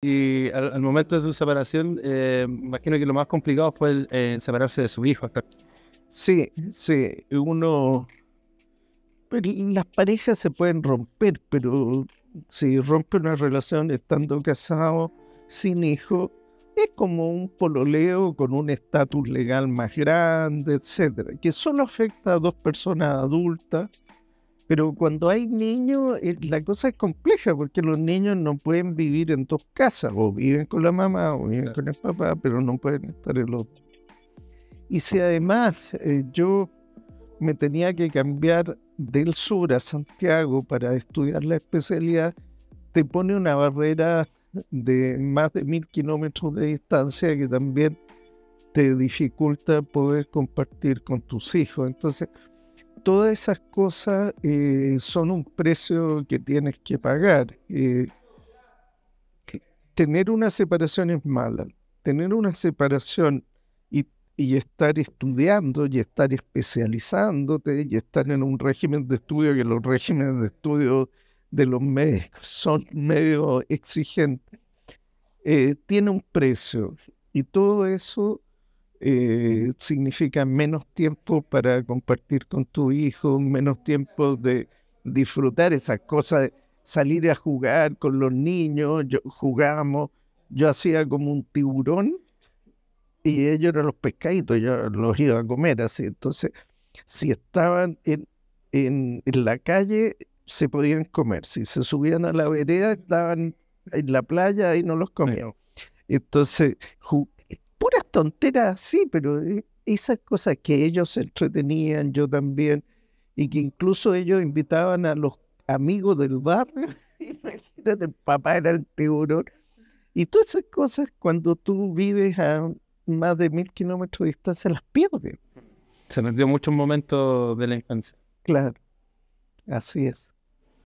Y al, momento de su separación, eh, imagino que lo más complicado fue eh, separarse de su hijo. Sí, sí, uno... Pues, las parejas se pueden romper, pero si rompe una relación estando casado, sin hijo, es como un pololeo con un estatus legal más grande, etcétera, que solo afecta a dos personas adultas pero cuando hay niños, eh, la cosa es compleja porque los niños no pueden vivir en dos casas, o viven con la mamá o viven con el papá, pero no pueden estar en el otro. Y si además eh, yo me tenía que cambiar del sur a Santiago para estudiar la especialidad, te pone una barrera de más de mil kilómetros de distancia que también te dificulta poder compartir con tus hijos. Entonces, todas esas cosas eh, son un precio que tienes que pagar. Eh, tener una separación es mala. Tener una separación y, estar estudiando y estar especializándote y estar en un régimen de estudio que los regímenes de estudio de los médicos son medio exigentes, eh, tiene un precio. Y todo eso eh, significa menos tiempo para compartir con tu hijo, menos tiempo de disfrutar esas cosas, salir a jugar con los niños, yo, jugábamos, yo hacía como un tiburón y ellos eran los pescaditos, yo los iba a comer así, entonces si estaban en, la calle se podían comer, si se subían a la vereda estaban en la playa y no los comían. Entonces, puras tonteras sí, pero eh, esas cosas que ellos se entretenían, yo también, y que incluso ellos invitaban a los amigos del barrio, imagínate, el papá era el tiburón, y todas esas cosas cuando tú vives a más de mil kilómetros de distancia las pierdes. Se dio muchos momentos de la infancia. Claro, así es.